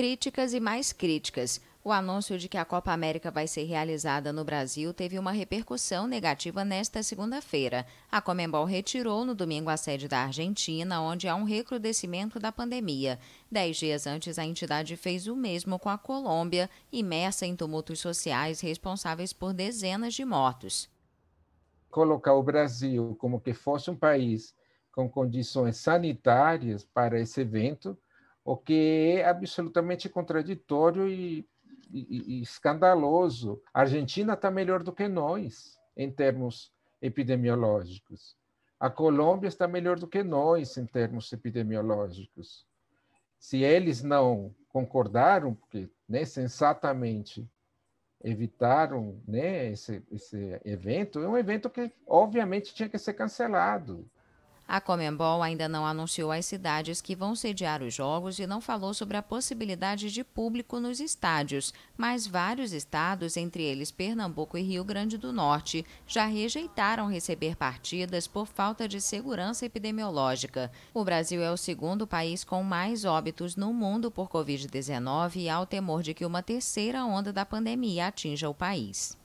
Críticas e mais críticas. O anúncio de que a Copa América vai ser realizada no Brasil teve uma repercussão negativa nesta segunda-feira. A Comembol retirou no domingo a sede da Argentina, onde há um recrudescimento da pandemia. Dez dias antes, a entidade fez o mesmo com a Colômbia, imersa em tumultos sociais responsáveis por dezenas de mortos. Colocar o Brasil como que fosse um país com condições sanitárias para esse evento o que é absolutamente contraditório e, e, e escandaloso. A Argentina está melhor do que nós em termos epidemiológicos. A Colômbia está melhor do que nós em termos epidemiológicos. Se eles não concordaram, porque né, sensatamente evitaram né, esse, esse evento, é um evento que obviamente tinha que ser cancelado. A Comembol ainda não anunciou as cidades que vão sediar os jogos e não falou sobre a possibilidade de público nos estádios, mas vários estados, entre eles Pernambuco e Rio Grande do Norte, já rejeitaram receber partidas por falta de segurança epidemiológica. O Brasil é o segundo país com mais óbitos no mundo por Covid-19 e há o temor de que uma terceira onda da pandemia atinja o país.